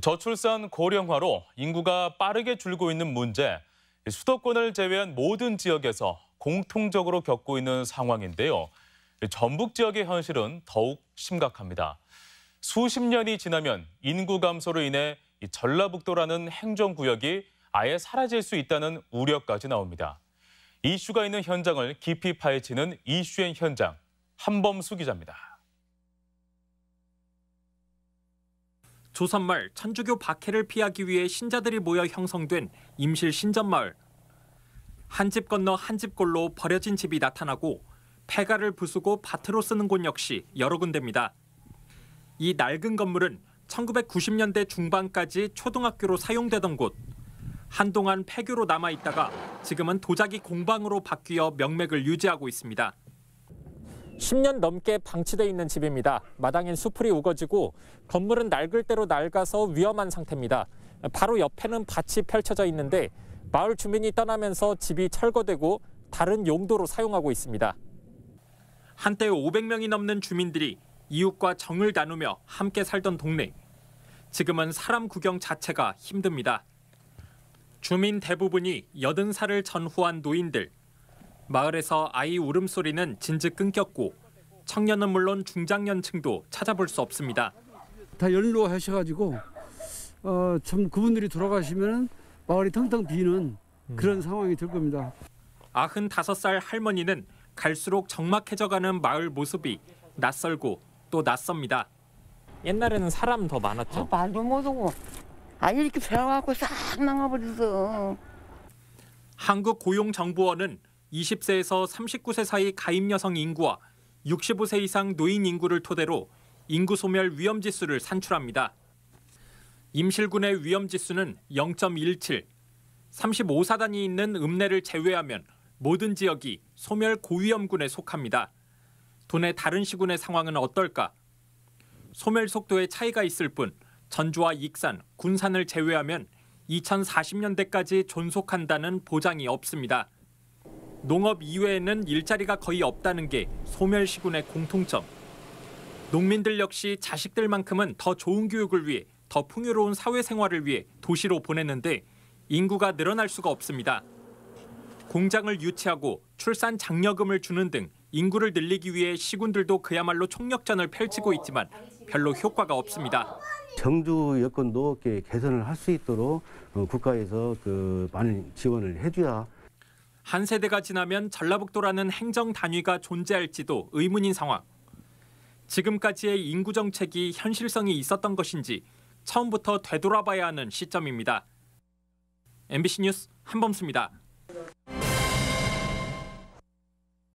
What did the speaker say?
저출산 고령화로 인구가 빠르게 줄고 있는 문제, 수도권을 제외한 모든 지역에서 공통적으로 겪고 있는 상황인데요. 전북 지역의 현실은 더욱 심각합니다. 수십 년이 지나면 인구 감소로 인해 전라북도라는 행정구역이 아예 사라질 수 있다는 우려까지 나옵니다. 이슈가 있는 현장을 깊이 파헤치는 이슈의 현장, 한범수 기자입니다. 조선말 천주교 박해를 피하기 위해 신자들이 모여 형성된 임실 신전마을. 한 집 건너 한 집골로 버려진 집이 나타나고 폐가를 부수고 밭으로 쓰는 곳 역시 여러 군데입니다. 이 낡은 건물은 1990년대 중반까지 초등학교로 사용되던 곳. 한동안 폐교로 남아 있다가 지금은 도자기 공방으로 바뀌어 명맥을 유지하고 있습니다. 10년 넘게 방치돼 있는 집입니다. 마당엔 수풀이 우거지고 건물은 낡을 대로 낡아서 위험한 상태입니다. 바로 옆에는 밭이 펼쳐져 있는데 마을 주민이 떠나면서 집이 철거되고 다른 용도로 사용하고 있습니다. 한때 500명이 넘는 주민들이 이웃과 정을 나누며 함께 살던 동네. 지금은 사람 구경 자체가 힘듭니다. 주민 대부분이 80살을 전후한 노인들, 마을에서 아이 울음소리는 진즉 끊겼고 청년은 물론 중장년층도 찾아볼 수 없습니다. 다 연로하셔가지고 어, 참 그분들이 돌아가시면 마을이 텅텅 비는 그런 음. 상황이 될 겁니다. 95살 할머니는 갈수록 적막해져가는 마을 모습이 낯설고 또 낯섭니다. 옛날에는 사람 더 많았죠. 아, 말도 못하고 아예 이렇게 배워갖고 싹 나가버렸어. 한국고용정보원은 20세에서 39세 사이 가입 여성 인구와 65세 이상 노인 인구를 토대로 인구 소멸 위험 지수를 산출합니다. 임실군의 위험 지수는 0.17. 35사단이 있는 읍내를 제외하면 모든 지역이 소멸 고위험군에 속합니다. 도내 다른 시군의 상황은 어떨까? 소멸 속도에 차이가 있을 뿐 전주와 익산, 군산을 제외하면 2040년대까지 존속한다는 보장이 없습니다. 농업 이외에는 일자리가 거의 없다는 게 소멸시군의 공통점. 농민들 역시 자식들만큼은 더 좋은 교육을 위해 더 풍요로운 사회생활을 위해 도시로 보냈는데 인구가 늘어날 수가 없습니다. 공장을 유치하고 출산 장려금을 주는 등 인구를 늘리기 위해 시군들도 그야말로 총력전을 펼치고 있지만 별로 효과가 없습니다. 정주 여건도 개선을 할 수 있도록 어, 국가에서 그 많은 지원을 해줘야 한 세대가 지나면 전라북도라는 행정 단위가 존재할지도 의문인 상황. 지금까지의 인구 정책이 현실성이 있었던 것인지 처음부터 되돌아봐야 하는 시점입니다. MBC 뉴스 한범수입니다.